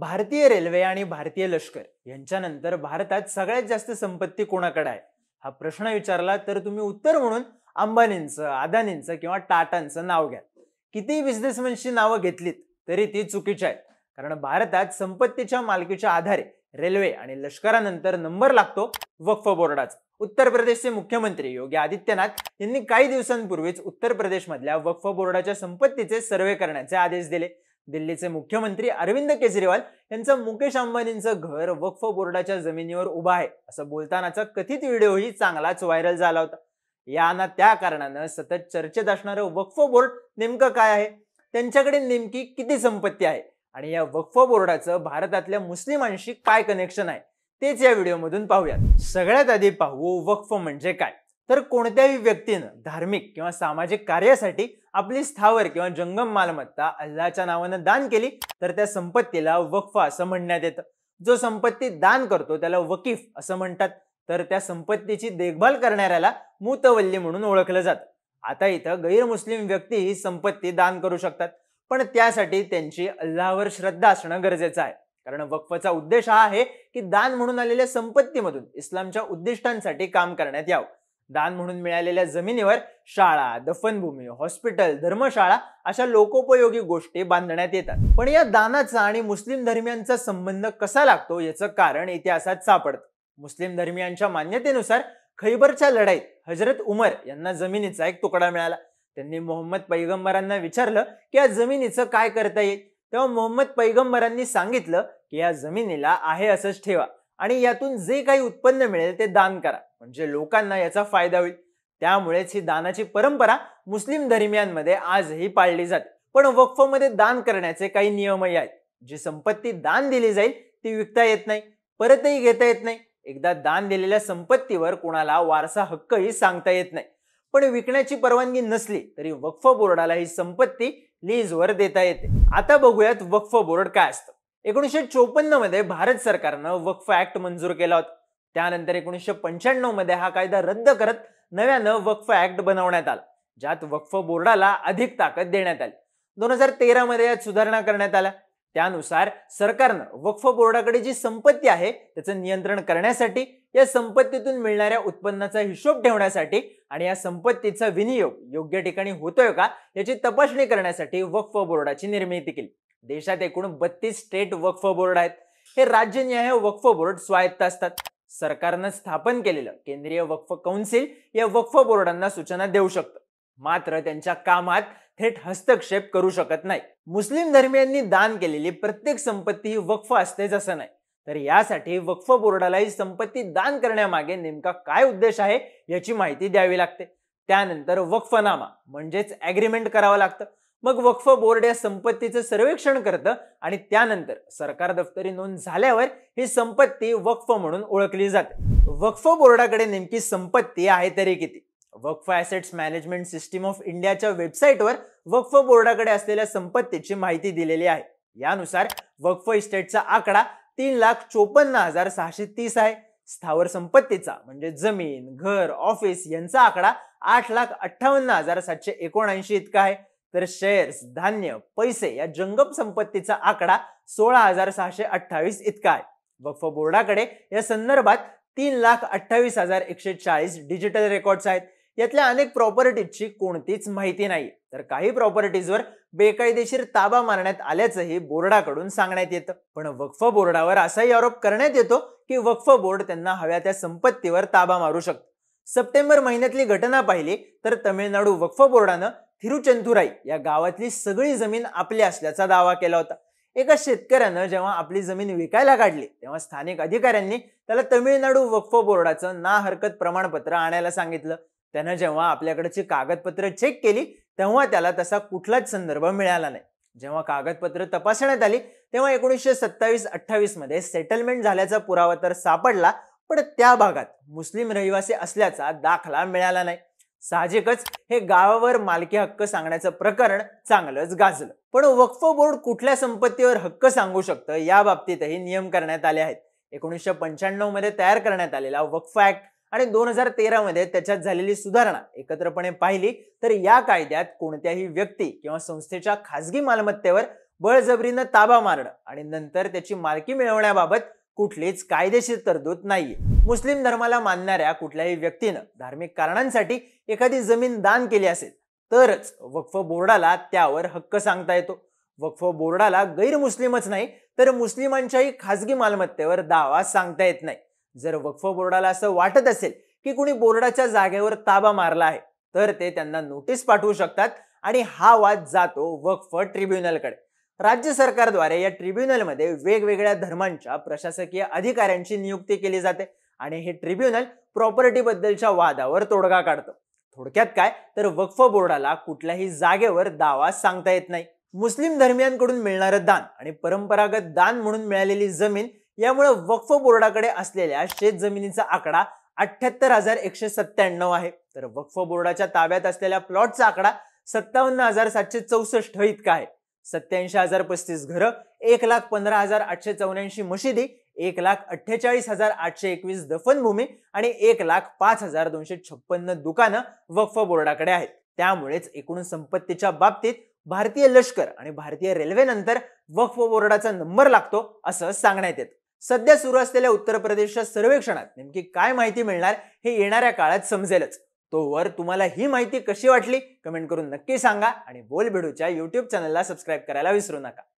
भारतीय रेल्वे आणि भारतीय लष्कर यांच्यानंतर भारतात सगळ्यात जास्त संपत्ती कोणाकडे आहे हा प्रश्न विचारला तर तुम्ही उत्तर म्हणून अंबानींचं अदानींचं किंवा टाटांचं नाव घ्या किती बिझनेसमॅनची नावं घेतलीत तरी ती चुकीची आहेत कारण भारतात संपत्तीच्या मालकीच्या आधारे रेल्वे आणि लष्करानंतर नंबर लागतो वक्फ बोर्डाचा उत्तर प्रदेशचे मुख्यमंत्री योगी आदित्यनाथ यांनी काही दिवसांपूर्वीच उत्तर प्रदेशमधल्या वक्फ बोर्डाच्या संपत्तीचे सर्वे करण्याचे आदेश दिले दिल्लीचे मुख्यमंत्री अरविंद केजरीवाल यांचं मुकेश अंबानींचं घर वक्फ बोर्डाच्या जमिनीवर उभं आहे असं बोलतानाचा कथित व्हिडिओही चांगलाच व्हायरल झाला होता ना त्या कारणानं सतत चर्चेत असणारं वक्फ बोर्ड नेमकं काय आहे त्यांच्याकडे नेमकी किती संपत्ती आहे आणि या वक्फ बोर्डाचं भारतातल्या मुस्लिमांशी काय कनेक्शन आहे तेच या व्हिडिओमधून पाहूयात सगळ्यात आधी पाहू वक्फ म्हणजे काय तर कोणत्याही व्यक्तीनं धार्मिक किंवा सामाजिक कार्यासाठी आपली स्थावर किंवा जंगम मालमत्ता अल्लाच्या नावानं दान केली तर त्या संपत्तीला वक्फा असं म्हणण्यात येतं जो संपत्ती दान करतो त्याला वकीफ असं म्हणतात तर त्या संपत्तीची देखभाल करणाऱ्याला मुतवल्ली म्हणून ओळखलं जातं आता इथं गैरमुस्लिम व्यक्ती ही संपत्ती दान करू शकतात पण त्यासाठी त्यांची अल्लावर श्रद्धा असणं गरजेचं आहे कारण वक्फचा उद्देश हा आहे की दान म्हणून आलेल्या संपत्तीमधून इस्लामच्या उद्दिष्टांसाठी काम करण्यात यावं दान म्हणून मिळालेल्या जमिनीवर शाळा दफनभूमी हॉस्पिटल धर्मशाळा अशा लोकोपयोगी गोष्टी बांधण्यात येतात पण या दानाचा आणि मुस्लिम धर्मियांचा संबंध कसा लागतो याचं कारण इतिहासात सापडतं मुस्लिम धर्मियांच्या मान्यतेनुसार खैबरच्या लढाईत हजरत उमर यांना जमिनीचा एक तुकडा मिळाला त्यांनी मोहम्मद पैगंबरांना विचारलं की या जमिनीचं काय करता येईल तेव्हा मोहम्मद पैगंबरांनी सांगितलं की या जमिनीला आहे असंच ठेवा आणि यातून जे काही उत्पन्न मिळेल ते दान करा म्हणजे लोकांना याचा फायदा होईल त्यामुळेच ही दानाची परंपरा मुस्लिम धर्मियांमध्ये आजही पाळली जाते पण वक्फमध्ये दान करण्याचे काही नियमही आहेत जी संपत्ती दान दिली जाईल ती विकता येत नाही परतही घेता येत नाही एकदा दान दिलेल्या संपत्तीवर कोणाला वारसा हक्कही सांगता येत नाही पण विकण्याची परवानगी नसली तरी वक्फ बोर्डाला ही संपत्ती लीजवर देता येते आता बघूयात वक्फ बोर्ड काय असतं एकोणीसशे चोपन्न मध्ये भारत सरकारनं वक्फ ऍक्ट मंजूर केला होता त्यानंतर एकोणीसशे पंच्याण्णव मध्ये हा कायदा रद्द करत नव्यानं वक्फ ऍक्ट बनवण्यात आला ज्यात वक्फ बोर्डाला अधिक ताकद देण्यात आली दोन हजार तेरामध्ये यात सुधारणा करण्यात आल्या त्यानुसार सरकारनं वक्फ बोर्डाकडे जी संपत्ती आहे त्याचं नियंत्रण करण्यासाठी या संपत्तीतून मिळणाऱ्या उत्पन्नाचा हिशोब ठेवण्यासाठी आणि या संपत्तीचा विनियोग योग्य ठिकाणी होतोय का याची तपासणी करण्यासाठी वक्फ बोर्डाची निर्मिती केली देशात एकूण बत्तीस स्टेट वक्फ बोर्ड आहेत हे राज्य न्याय वक्फ बोर्ड स्वायत्त असतात सरकारनं स्थापन केलेलं केंद्रीय वक्फ कौन्सिल या वक्फ बोर्डांना सूचना देऊ शकतं मात्र त्यांच्या कामात थेट हस्तक्षेप करू शकत नाही मुस्लिम धर्मियांनी दान केलेली प्रत्येक संपत्ती ही वक्फ असतेच असं नाही तर यासाठी वक्फ बोर्डाला ही संपत्ती दान करण्यामागे नेमका काय उद्देश आहे याची माहिती द्यावी लागते त्यानंतर वक्फनामा म्हणजेच ऍग्रीमेंट करावं लागतं मग वक्फ बोर्ड या संपत्तीचं सर्वेक्षण करतं आणि त्यानंतर सरकार दफ्तरी नोंद झाल्यावर ही संपत्ती वक्फ म्हणून ओळखली जाते वक्फ बोर्डाकडे नेमकी संपत्ती आहे तरी किती Waqf assets management system of इंडियाच्या वेबसाईटवर वक्फ बोर्डाकडे असलेल्या संपत्तीची माहिती दिलेली आहे यानुसार वक्फ इस्टेटचा आकडा तीन लाख चोपन्न हजार सहाशे तीस आहे स्थावर संपत्तीचा म्हणजे जमीन घर ऑफिस यांचा आकडा आठ लाख अठ्ठावन्न हजार सातशे एकोणऐंशी इतका आहे तर शेअर्स धान्य पैसे या जंगम संपत्तीचा आकडा सोळा हजार सहाशे अठ्ठावीस इतका आहे वक्फ बोर्डाकडे या संदर्भात तीन लाख अठ्ठावीस हजार एकशे चाळीस डिजिटल रेकॉर्ड्स आहेत यातल्या अनेक प्रॉपर्टीजची कोणतीच माहिती नाही तर काही प्रॉपर्टीजवर बेकायदेशीर ताबा मारण्यात आल्याचंही बोर्डाकडून सांगण्यात येतं पण वक्फ बोर्डावर असाही आरोप करण्यात येतो की वक्फ बोर्ड त्यांना हव्या त्या संपत्तीवर ताबा मारू शकतो सप्टेंबर महिन्यातली घटना पाहिली तर तमिळनाडू वक्फ बोर्डानं थिरुचंथुराई या गावातली सगळी जमीन आपली असल्याचा दावा केला होता एका शेतकऱ्यानं जेव्हा आपली जमीन विकायला काढली तेव्हा स्थानिक अधिकाऱ्यांनी त्याला तमिळनाडू वक्फ बोर्डाचं ना हरकत प्रमाणपत्र आणायला सांगितलं त्यानं जेव्हा आपल्याकडची कागदपत्र चेक केली तेव्हा त्याला तसा कुठलाच संदर्भ मिळाला नाही जेव्हा कागदपत्र तपासण्यात आली तेव्हा एकोणीसशे सत्तावीस अठ्ठावीस मध्ये सेटलमेंट झाल्याचा पुरावा तर सापडला पण त्या भागात मुस्लिम रहिवासी असल्याचा दाखला मिळाला नाही साहजिकच हे गावावर मालकी हक्क सांगण्याचं प्रकरण चांगलंच गाजलं पण वक्फ बोर्ड कुठल्या संपत्तीवर हक्क सांगू शकतं या बाबतीतही नियम करण्यात आले आहेत एकोणीसशे पंच्याण्णव मध्ये तयार करण्यात आलेला वक्फ ऍक्ट आणि दोन हजार तेरा मध्ये त्याच्यात झालेली सुधारणा एकत्रपणे पाहिली तर या कायद्यात कोणत्याही व्यक्ती किंवा संस्थेच्या खासगी मालमत्तेवर बळजबरीनं ताबा मारणं आणि नंतर त्याची मालकी मिळवण्याबाबत कुठलीच कायदेशीर तरतूद नाहीये मुस्लिम धर्माला मानणाऱ्या कुठल्याही व्यक्तीनं धार्मिक कारणांसाठी एखादी जमीन दान केली असेल तरच वक्फ बोर्डाला त्यावर हक्क सांगता येतो वक्फ बोर्डाला गैरमुस्लिमच नाही तर मुस्लिमांच्याही खासगी मालमत्तेवर दावा सांगता येत नाही जर वक्फ बोर्डाला असं वाटत असेल की कुणी बोर्डाच्या जागेवर ताबा मारला आहे तर ते त्यांना नोटीस पाठवू शकतात आणि हा वाद जातो वक्फ ट्रिब्युनलकडे राज्य सरकारद्वारे या ट्रिब्युनलमध्ये वेगवेगळ्या धर्मांच्या प्रशासकीय अधिकाऱ्यांची नियुक्ती केली जाते आणि हे ट्रिब्युनल प्रॉपर्टीबद्दलच्या वादावर तोडगा काढतं थोडक्यात काय तर वक्फ बोर्डाला कुठल्याही जागेवर दावा सांगता येत नाही मुस्लिम धर्मियांकडून मिळणारं दान आणि परंपरागत दान म्हणून मिळालेली जमीन यामुळे वक्फ बोर्डाकडे असलेल्या शेत जमिनीचा आकडा अठ्याहत्तर हजार एकशे सत्त्याण्णव आहे तर वक्फ बोर्डाच्या ताब्यात असलेल्या प्लॉटचा आकडा सत्तावन्न हजार सातशे चौसष्ट इतका आहे सत्याऐंशी हजार पस्तीस घरं एक लाख पंधरा हजार आठशे चौऱ्याऐंशी मशिदी एक लाख अठ्ठेचाळीस हजार आठशे एकवीस दफनभूमी आणि एक लाख पाच हजार दोनशे छप्पन्न दुकानं वक्फ बोर्डाकडे आहेत त्यामुळेच एकूण संपत्तीच्या बाबतीत भारतीय लष्कर आणि भारतीय रेल्वेनंतर वक्फ बोर्डाचा नंबर लागतो असं सांगण्यात येत सध्या सुरू असलेल्या उत्तर प्रदेशच्या सर्वेक्षणात नेमकी काय माहिती मिळणार हे येणाऱ्या काळात समजेलच तो वर तुम्हाला ही माहिती कशी वाटली कमेंट करून नक्की सांगा आणि बोल भेडूच्या यूट्यूब चॅनलला सबस्क्राईब करायला विसरू नका